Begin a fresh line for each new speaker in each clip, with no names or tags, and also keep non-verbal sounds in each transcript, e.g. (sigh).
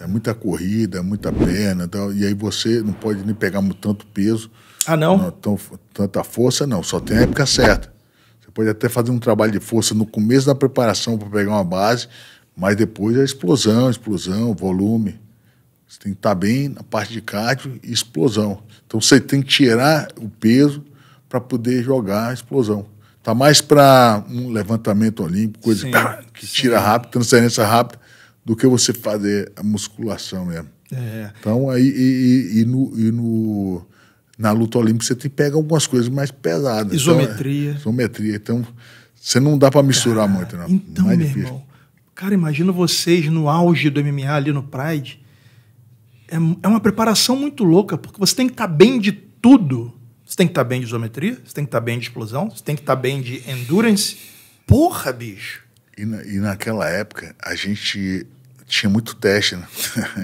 É muita corrida, muita perna e E aí você não pode nem pegar tanto peso. Ah, não? não tão, tanta força, não. Só tem a época certa. Você pode até fazer um trabalho de força no começo da preparação para pegar uma base, mas depois é explosão, explosão, volume. Você tem que estar tá bem na parte de cardio e explosão. Então você tem que tirar o peso para poder jogar a explosão. Tá mais para um levantamento olímpico, coisa sim, que, que tira rápido, transferência rápida do que você fazer a musculação mesmo.
É. Então,
aí, e, e, e no, e no, na luta olímpica você te pega algumas coisas mais pesadas. Então, isometria. Então, é, isometria. Então, você não dá para misturar cara, muito, não. Então, mais meu difícil. irmão,
cara, imagina vocês no auge do MMA ali no Pride. É, é uma preparação muito louca, porque você tem que estar tá bem de tudo. Você tem que estar tá bem de isometria, você tem que estar tá bem de explosão, você tem que estar tá bem de endurance. Porra, bicho!
E, na, e naquela época, a gente tinha muito teste, né?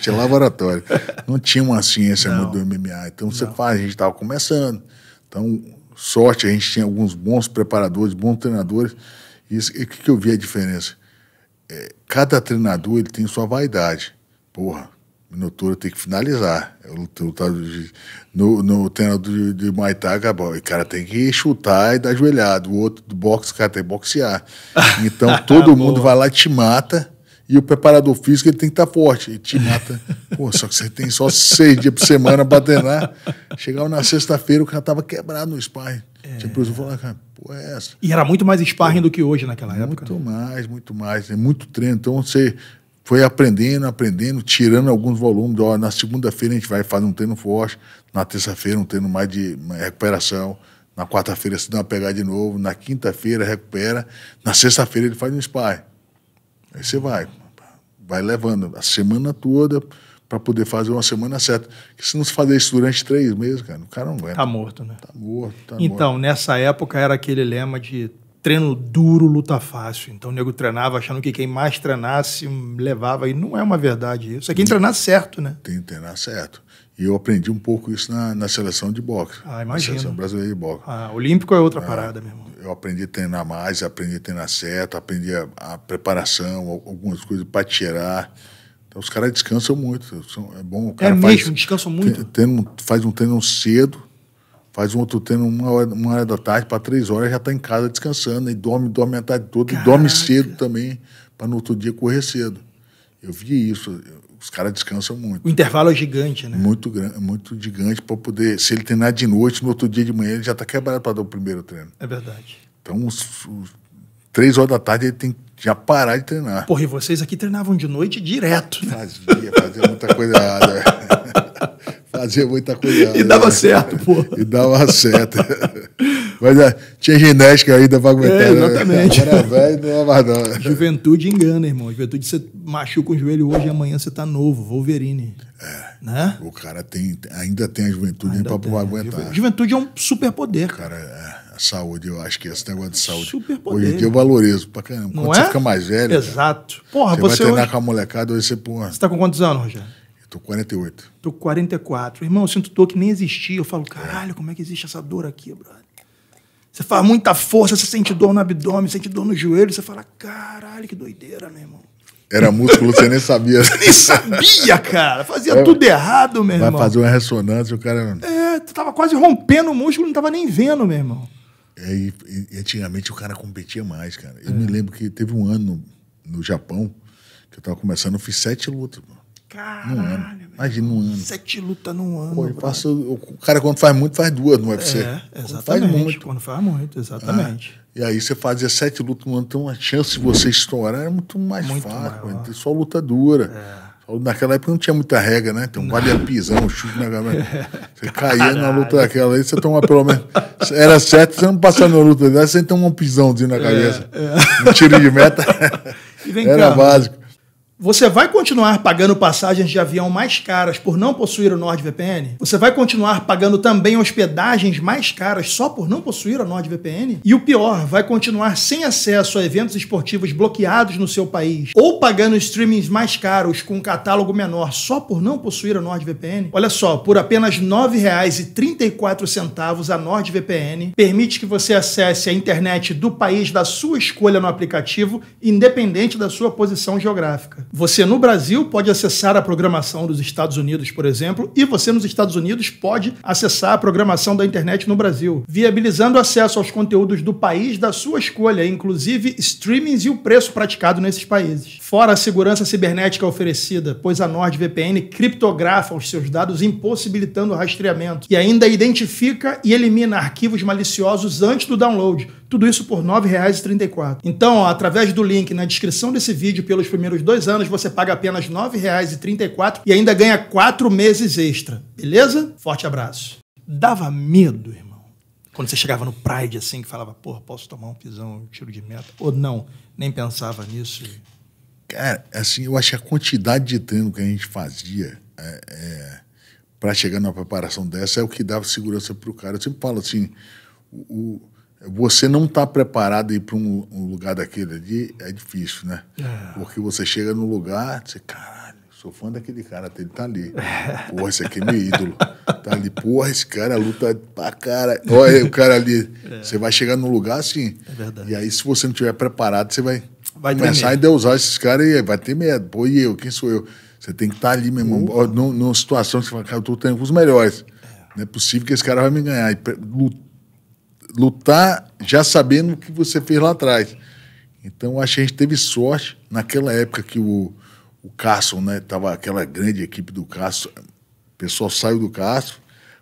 tinha (laughs) é laboratório. (laughs) Não tinha uma ciência Não. do MMA. Então você Não. faz, a gente estava começando. Então, sorte, a gente tinha alguns bons preparadores, bons treinadores. E o que, que, eu vi a diferença? É, cada treinador ele tem sua vaidade. Porra, Minotouro tem que finalizar. É eu lutador no, no treinador de, de Maitá, o cara tem que chutar e dar ajoelhado. O outro do boxe, o cara tem que boxear. (laughs) Então todo mundo vai lá e te mata e o preparador físico ele tem que estar tá forte. Ele te mata. (laughs) Pô, só que você tem só seis dias por semana para treinar. Chegava na sexta-feira, o cara tava quebrado no sparring. É. Tinha preso falar, cara, pô, é essa. E era muito mais sparring pô, do que hoje naquela época. Muito né? mais, muito mais. É muito treino. Então você foi aprendendo, aprendendo, tirando alguns volumes. Ó, na segunda-feira a gente vai fazer um treino forte. Na terça-feira um treino mais de recuperação. Na quarta-feira se dá uma pegada de novo. Na quinta-feira recupera. Na sexta-feira ele faz um sparring. Aí você vai, vai levando a semana toda para poder fazer uma semana certa. Porque se não se fazer isso durante três meses, cara, o cara não aguenta. Tá morto,
né? Tá morto, tá Então, morto. nessa época era aquele lema de treino duro, luta fácil. Então o nego treinava achando que quem mais treinasse levava. E não é uma verdade isso. É quem treinar certo, né? Tem
que treinar certo. E eu aprendi um pouco isso na, na seleção de boxe. Ah,
imagina. Na seleção brasileira de boxe. Ah, olímpico é outra ah, parada, meu irmão.
Eu aprendi a treinar mais, aprendi a treinar certo, aprendi a, a preparação, algumas coisas para tirar. Então, os caras descansam muito. São, é bom. O é cara é faz, mesmo,
descansam muito.
Treino, faz um treino cedo, faz um outro treino uma hora, uma hora da tarde, para três horas já está em casa descansando. E dorme, dorme a tarde toda, Caraca. e dorme cedo também, para no outro dia correr cedo. Eu vi isso. Eu, os caras descansam muito. O intervalo é
gigante, né?
Muito grande, muito gigante para poder. Se ele treinar de noite, no outro dia de manhã, ele já está quebrado para dar o primeiro treino. É verdade. Então, os, os, três horas da tarde, ele tem que já parar de treinar.
Porra, e vocês aqui treinavam de noite direto. Né? Fazia, fazia muita coisa errada. (laughs) fazia muita coisa errada. E dava certo,
pô. E dava certo. Mas é, tinha genética ainda pra aguentar. É, né? exatamente. Né? Era
velho, não era é mais não. Juventude engana, irmão. Juventude, você machuca o joelho hoje e amanhã você tá novo, Wolverine.
É. Né? O cara tem, ainda tem a juventude ainda pra, né? aguentar.
Juventude é um superpoder. Cara,
é. A saúde, eu acho que esse negócio de saúde. Super poder. Hoje em dia eu valorizo pra caramba. Não Quando é? você fica mais velho. Exato. Cara, porra, você, você vai treinar hoje... com a molecada, hoje você, porra. Você tá com
quantos anos, Rogério? Eu tô 48. Tô 44. Irmão, eu sinto dor que nem existia. Eu falo, caralho, é. como é que existe essa dor aqui, brother? Você faz muita força, você sente dor no abdômen, sente dor no joelho, você fala, caralho, que doideira, meu irmão.
Era músculo, você nem sabia. Você nem sabia, cara. Fazia é, tudo errado, meu vai irmão. Vai fazer uma ressonância, o cara.
É, tu tava quase rompendo o músculo, não tava nem vendo, meu irmão.
É, e, e antigamente o cara competia mais, cara. Eu é. me lembro que teve um ano no, no Japão que eu tava começando, eu fiz sete lutas, mano.
Caralho, num ano.
Imagina um ano. Sete lutas num ano. Pô, eu faço, o cara, quando faz muito, faz duas no UFC. É, exatamente. Quando faz muito.
Quando faz muito, exatamente. Ah,
e aí você fazia sete lutas num ano, então a chance de você estourar era muito mais muito fácil. Então, só luta dura. É. Naquela época não tinha muita regra, né? Então, vale a pisão, chute na galera. (laughs) Você caía na luta daquela aí, você toma pelo menos. Era certo, você não passar na luta dessa, você toma um pisãozinho na é, cabeça. É, é. Um tiro de meta.
(laughs) era cá, básico. Você vai continuar pagando passagens de avião mais caras por não possuir o NordVPN? Você vai continuar pagando também hospedagens mais caras só por não possuir a NordVPN? E o pior, vai continuar sem acesso a eventos esportivos bloqueados no seu país ou pagando streamings mais caros com um catálogo menor só por não possuir a NordVPN? Olha só, por apenas R$ 9,34 a NordVPN permite que você acesse a internet do país da sua escolha no aplicativo, independente da sua posição geográfica. Você no Brasil pode acessar a programação dos Estados Unidos, por exemplo, e você nos Estados Unidos pode acessar a programação da internet no Brasil, viabilizando acesso aos conteúdos do país da sua escolha, inclusive streamings e o preço praticado nesses países. Fora a segurança cibernética oferecida, pois a NordVPN criptografa os seus dados, impossibilitando o rastreamento, e ainda identifica e elimina arquivos maliciosos antes do download. Tudo isso por R$ 9,34. Então, ó, através do link na descrição desse vídeo, pelos primeiros dois anos, anos você paga apenas R$ 9,34 e ainda ganha quatro meses extra. Beleza? Forte abraço. Dava medo, irmão. Quando você chegava no Pride, assim, que falava, porra, posso tomar um pisão, um tiro de meta. Ou não, nem pensava nisso.
Cara, assim, eu acho que a quantidade de treino que a gente fazia é, é, para chegar numa preparação dessa é o que dava segurança pro cara. Eu sempre falo assim, o, o você não está preparado ir para um, um, lugar daquele ali é difícil, né? É. Porque você chega num lugar, você, caralho, sou fã daquele cara, ele tá ali. Porra, esse aqui é meu ídolo. Tá ali, porra, esse cara luta pra cara. Olha o cara ali. É. Você vai chegar num lugar assim. É verdade. E aí, se você não tiver preparado, você vai, vai começar a deusar esses caras e vai ter medo. Pô, e eu? Quem sou eu? Você tem que estar tá ali, meu irmão, numa situação que você fala, cara, eu tô tendo com os melhores. É. Não é possível que esse cara vai me ganhar. E luta lutar já sabendo o que você fez lá atrás. Então, acho que a gente teve sorte naquela época que o, o Carson, né? Tava aquela grande equipe do Carson. O pessoal saiu do Carson,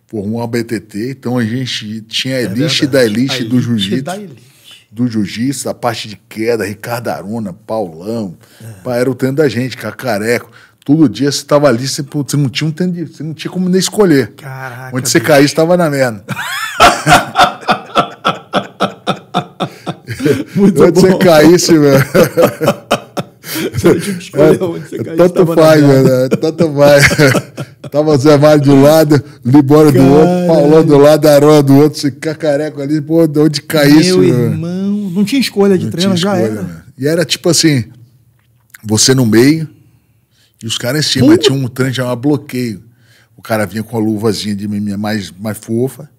formou uma BTT. Então, a gente tinha a é elite é da elite, elite do jiu-jitsu. Do jiu-jitsu, a parte de queda, Ricardo Arona, Paulão. É. era o treino da gente, Cacareco. Todo dia você estava ali, você, você, não tinha um treino, você não tinha como nem escolher. Caraca. Onde você caísse, estava na merda. (laughs)
(laughs) Muito onde bom. (laughs) você é, é caísse,
velho. Né? É, tanto faz, velho. Tanto faz. Tava Zé Mário de um lado, Libório do outro, Paulão do lado, Aroa do outro, esse cacareco ali, pô, de onde caísse, Meu mano.
irmão, não tinha escolha de treino, já era.
Mano. Né? E era tipo assim, você no meio e os caras em cima. Tinha um trem chamado bloqueio. O cara vinha com a luvazinha de mim, mais, mais fofa,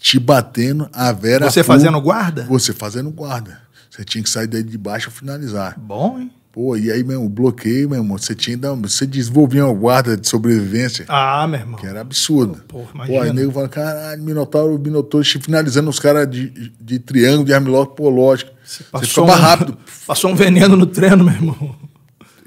te batendo a Vera. Você fazendo guarda? Você fazendo guarda. Você tinha que sair daí de baixo e finalizar. Bom, hein? Pô, e aí, mesmo, bloqueio, meu irmão. Você tinha Você desenvolvia uma guarda de sobrevivência. Ah, meu irmão. Que era absurdo. Pô, imagina. Pô aí nego fala, caralho, Minotauro, Minotauro, finalizando os caras de, de triângulo, de armlock, pô, lógico. Você, passou ficava um, rápido.
(laughs) Passou um veneno no treino, meu irmão.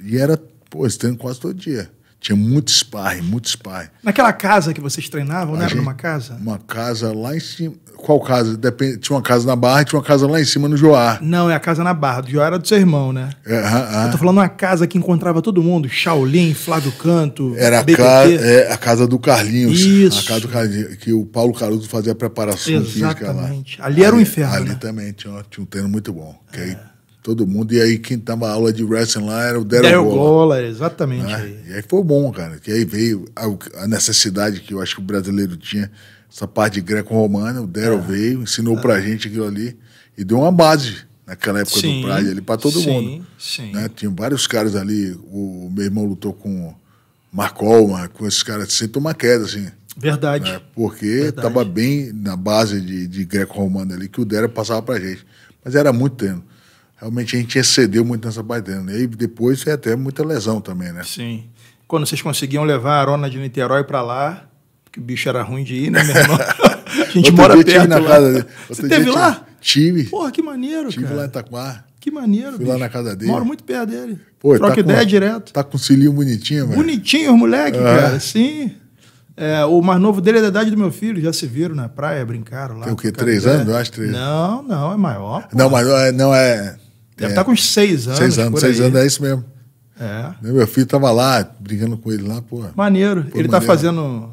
E era, pô, esse treino quase todo dia. Tinha muito sparring, muito sparring.
Naquela casa que vocês treinavam, né? Gente, Numa casa? Uma
casa lá em cima. Qual casa? Depende, tinha uma casa na Barra e tinha uma casa lá em cima no Joá.
Não, é a casa na Barra. Do Joá era do seu irmão, né? É, Eu tô falando uma casa que encontrava todo mundo. Shaolin, Flávio Canto, Era a, ca é, a
casa do Carlinhos. Isso. A casa do Carlinhos, que o Paulo Caruso fazia a preparação Exatamente. física lá. Ali, ali era o um inferno, Ali né? também tinha, tinha um treino muito bom. É. aí todo mundo. E aí quem tava aula de wrestling lá era o Daryl, Daryl Gola. Gola.
exatamente. Né? Ah, aí. E aí foi bom,
cara. Que aí veio a, a, necessidade que eu acho que o brasileiro tinha, essa parte greco-romana, o Daryl é. veio, ensinou é. pra ah. gente aquilo ali e deu uma base naquela época sim, do Pride ali para todo sim, mundo. Sim. Né? Tinha vários caras ali, o meu irmão lutou com Marcolma, com esses caras sem tomar queda, assim.
Verdade. Né?
Porque Verdade. tava bem na base de, de greco romana ali que o Dera passava pra gente. Mas era muito tempo realmente a gente excedeu muito nessa baitana. Né? E depois foi até muita lesão também, né? Sim.
Quando vocês conseguiam levar a Arona de Niterói para lá, que o bicho era ruim de ir, né, meu irmão? (laughs) A gente Outro mora perto. na Casa, Você teve lá? Tive. Porra, que maneiro, tive cara. Tive lá em Itaquá. Que maneiro, Fui bicho. lá na casa dele. Moro muito perto dele. Pô, Troca tá ideia com, direto.
Tá com um cilinho bonitinho, velho.
Bonitinho, moleque, é. cara. Sim. É, o mais novo dele é da idade do meu filho, já se viram na praia, brincaram lá. Tem o quê? Três anos, eu é. acho? Três. Não, não, é maior. Não,
maior é, não é. Deve estar tá é, tá com uns seis anos. Seis anos, seis anos, é isso mesmo. É. Meu filho estava lá, brincando com ele lá, pô. Maneiro. Pô, ele está
fazendo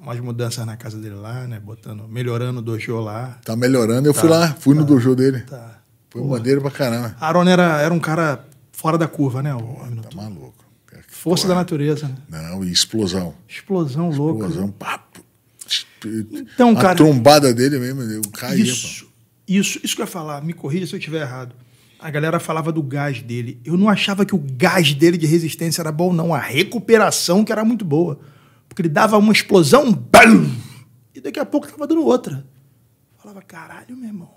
umas mudanças na casa dele lá, né? Botando, melhorando o dojo lá. Tá melhorando, eu tá, fui lá, fui tá, no dojo dele. Tá. Foi Porra. maneiro pra caramba. Aaron era, era um cara fora da curva, né? O tá maluco. Força da natureza, né?
Não, e explosão.
Explosão, louca. Explosão, papo.
Então, A cara. A trombada dele mesmo, eu Isso, pô.
isso, isso que eu ia falar, me corrija se eu estiver errado a galera falava do gás dele. Eu não achava que o gás dele de resistência era bom, não. A recuperação que era muito boa. Porque ele dava uma explosão, bam, e daqui a pouco tava dando outra. Eu falava, caralho, meu irmão.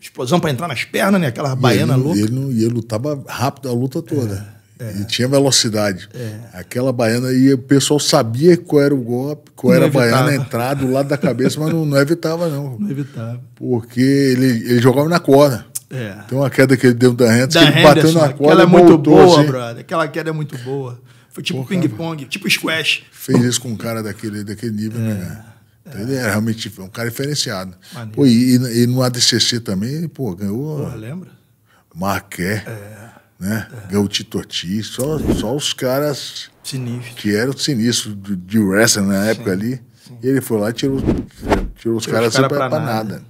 Explosão para entrar nas pernas, né? Aquela baiana ele, louca.
Ele, não, e ele lutava rápido a luta toda. É, é. E tinha velocidade. É. Aquela baiana, e o pessoal sabia qual era o golpe, qual não era evitava. a baiana, entrar entrada, lado da cabeça, mas não, não
evitava, não. Não evitava.
Porque ele, ele jogava na corda. É. Tem uma queda que ele deu da Henderson, que ele Henderson, bateu na corda. Aquela é muito voltou, boa, assim. brother.
Aquela queda é muito boa. Foi tipo ping-pong,
tipo squash. Fez isso com um cara daquele, daquele nível, é. né? é. ele é realmente é um cara diferenciado. Pô, e, e, no ADCC também, pô, ganhou. Porra, lembra? Marqué. É. Né? É. Ganhou o Titoti. Só, só os caras. Sinistro. Que eram sinistros de, de wrestling na época sim, ali. Sim. E ele foi lá e tirou, tirou, tirou os caras cara assim pra, pra nada. nada.